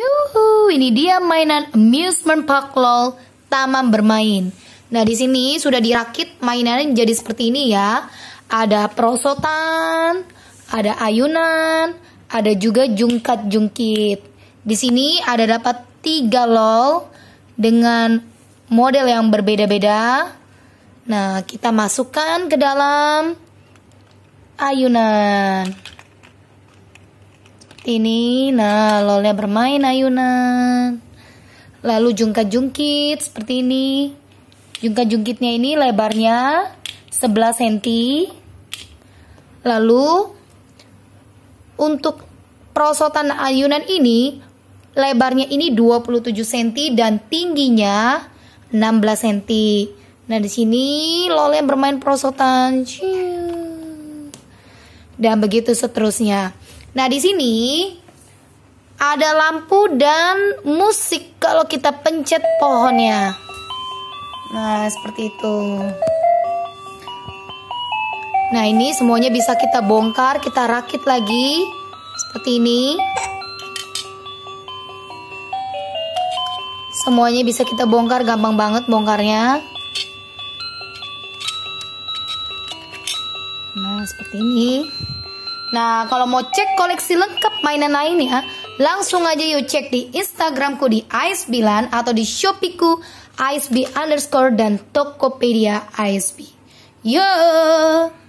Yuhu, ini dia mainan amusement park lol, taman bermain. Nah, di sini sudah dirakit mainannya jadi seperti ini ya. Ada perosotan, ada ayunan, ada juga jungkat-jungkit. Di sini ada dapat tiga lol dengan model yang berbeda-beda. Nah, kita masukkan ke dalam ayunan. Ini, nah lolnya bermain ayunan. Lalu jungkat-jungkit seperti ini. Jungkat-jungkitnya ini lebarnya 11 cm. Lalu untuk perosotan ayunan ini lebarnya ini 27 cm dan tingginya 16 cm. Nah, di sini yang bermain perosotan. Dan begitu seterusnya. Nah, di sini ada lampu dan musik kalau kita pencet pohonnya. Nah, seperti itu. Nah, ini semuanya bisa kita bongkar, kita rakit lagi seperti ini. Semuanya bisa kita bongkar, gampang banget bongkarnya. Nah, seperti ini. Nah, kalau mau cek koleksi lengkap mainan lainnya, langsung aja yuk cek di Instagramku di isb atau di Shopeeku ISB underscore dan Tokopedia ISB. Yo!